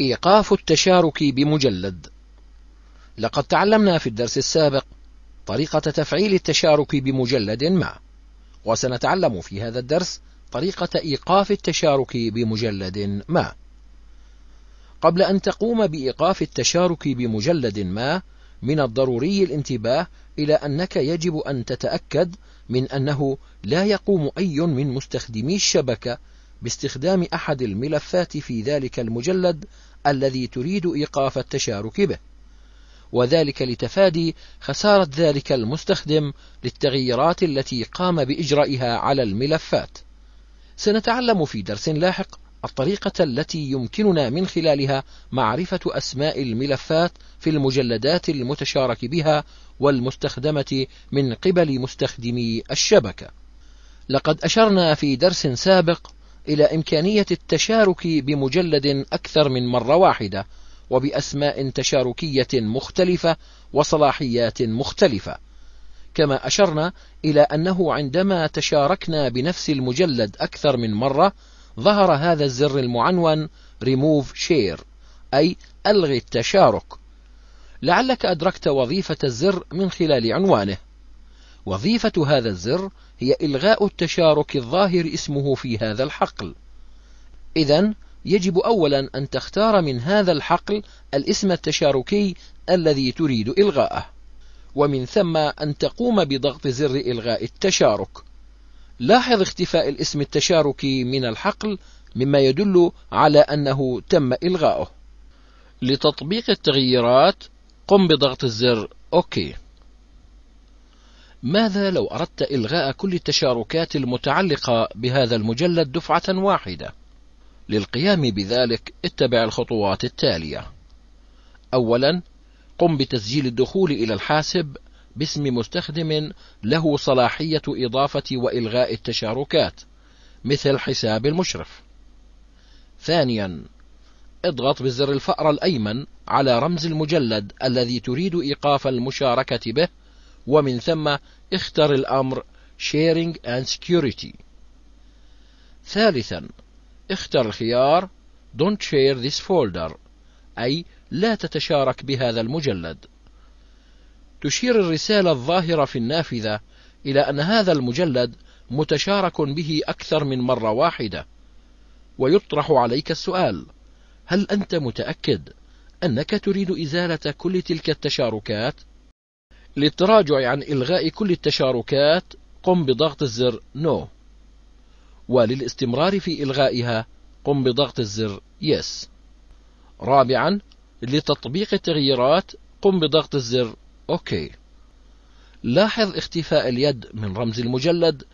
إيقاف التشارك بمجلد لقد تعلمنا في الدرس السابق طريقة تفعيل التشارك بمجلد ما وسنتعلم في هذا الدرس طريقة إيقاف التشارك بمجلد ما قبل أن تقوم بإيقاف التشارك بمجلد ما من الضروري الانتباه إلى أنك يجب أن تتأكد من أنه لا يقوم أي من مستخدمي الشبكة باستخدام أحد الملفات في ذلك المجلد الذي تريد إيقاف التشارك به وذلك لتفادي خسارة ذلك المستخدم للتغييرات التي قام بإجرائها على الملفات سنتعلم في درس لاحق الطريقة التي يمكننا من خلالها معرفة أسماء الملفات في المجلدات المتشارك بها والمستخدمة من قبل مستخدمي الشبكة. لقد أشرنا في درس سابق إلى إمكانية التشارك بمجلد أكثر من مرة واحدة وبأسماء تشاركية مختلفة وصلاحيات مختلفة كما أشرنا إلى أنه عندما تشاركنا بنفس المجلد أكثر من مرة ظهر هذا الزر المعنون Remove Share أي ألغي التشارك لعلك أدركت وظيفة الزر من خلال عنوانه وظيفة هذا الزر هي إلغاء التشارك الظاهر اسمه في هذا الحقل إذا يجب أولا أن تختار من هذا الحقل الاسم التشاركي الذي تريد إلغاءه ومن ثم أن تقوم بضغط زر إلغاء التشارك لاحظ اختفاء الاسم التشاركي من الحقل مما يدل على أنه تم إلغاؤه لتطبيق التغييرات قم بضغط الزر OK ماذا لو أردت إلغاء كل التشاركات المتعلقة بهذا المجلد دفعة واحدة؟ للقيام بذلك اتبع الخطوات التالية: أولاً، قم بتسجيل الدخول إلى الحاسب باسم مستخدم له صلاحية إضافة وإلغاء التشاركات، مثل حساب المشرف. ثانياً، اضغط بزر الفأر الأيمن على رمز المجلد الذي تريد إيقاف المشاركة به ومن ثم اختر الأمر Sharing and Security ثالثا اختر الخيار Don't share this folder أي لا تتشارك بهذا المجلد تشير الرسالة الظاهرة في النافذة إلى أن هذا المجلد متشارك به أكثر من مرة واحدة ويطرح عليك السؤال هل أنت متأكد أنك تريد إزالة كل تلك التشاركات؟ للتراجع عن إلغاء كل التشاركات قم بضغط الزر NO وللاستمرار في إلغائها قم بضغط الزر Yes رابعا لتطبيق التغييرات قم بضغط الزر OK لاحظ اختفاء اليد من رمز المجلد